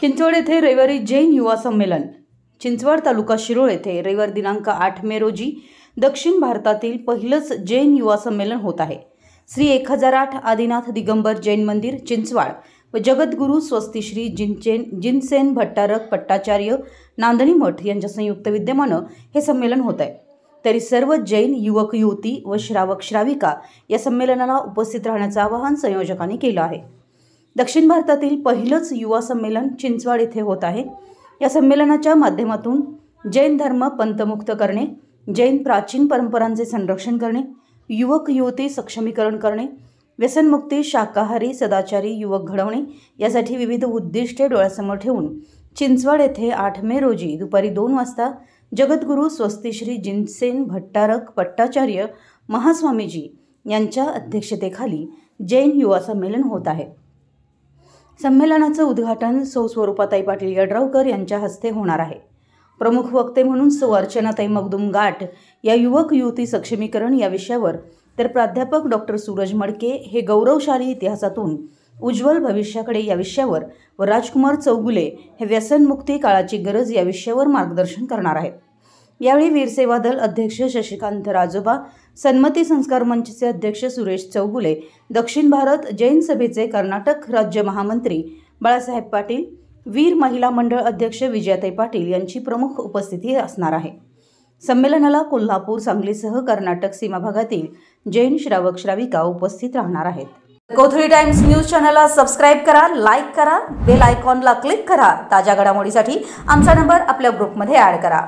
चिंचवड येथे रविवारी जैन युवा संमेलन चिंचवड तालुका शिरोळ येथे रविवार दिनांक आठ मे रोजी दक्षिण भारतातील पहिलंच जैन युवा संमेलन होत आहे श्री एक हजार आठ आदिनाथ दिगंबर जैन मंदिर चिंचवाड व जगद्गुरु स्वस्ती श्री जिनचेन जिनसेन भट्टारक पट्टाचार्य नांदणी मठ यांच्या संयुक्त विद्यमानं हे संमेलन होत आहे तरी सर्व जैन युवक युवती व श्रावक श्राविका या संमेलनाला उपस्थित राहण्याचं आवाहन संयोजकांनी केलं आहे दक्षिण भारतातील पहिलंच युवा संमेलन चिंचवाड येथे होत आहे या संमेलनाच्या माध्यमातून जैन धर्म पंतमुक्त करणे जैन प्राचीन परंपरांचे संरक्षण करणे युवक युवती सक्षमीकरण करणे व्यसनमुक्ती शाकाहारी सदाचारी युवक घडवणे यासाठी विविध उद्दिष्टे डोळ्यासमोर ठेवून चिंचवड येथे आठ मे रोजी दुपारी दोन वाजता जगद्गुरू स्वस्तिश्री जिनसेन भट्टारक पट्टाचार्य महास्वामीजी यांच्या अध्यक्षतेखाली जैन युवा संमेलन होत आहे संमेलनाचं उद्घाटन सौ स्वरूपाताई पाटील यड्रावकर यांच्या हस्ते होणार आहे प्रमुख वक्ते म्हणून सौ अर्चनाताई मगदुम गाठ या युवक युवती सक्षमीकरण या विषयावर तर प्राध्यापक डॉक्टर सूरज मडके हे गौरवशाली इतिहासातून उज्ज्वल भविष्याकडे या विषयावर व राजकुमार चौगुले हे व्यसनमुक्ती काळाची गरज या विषयावर मार्गदर्शन करणार आहेत यावेळी वीरसेवा दल अध्यक्ष शशिकांत राजोबा सन्मती संस्कार मंचचे अध्यक्ष सुरेश चौगुले दक्षिण भारत जैन सभेचे कर्नाटक राज्य महामंत्री बाळासाहेब पाटील वीर महिला मंडळ अध्यक्ष विजयाताई पाटील यांची प्रमुख उपस्थिती असणार आहे संमेलनाला कोल्हापूर सांगलीसह कर्नाटक सीमा भागातील जैन श्रावक श्राविका उपस्थित राहणार आहेत कोथळी टाइम्स न्यूज चॅनलला सबस्क्राईब करा लाईक करा बेल आयकॉनला क्लिक करा ताज्या घडामोडीसाठी आमचा नंबर आपल्या ग्रुपमध्ये ॲड करा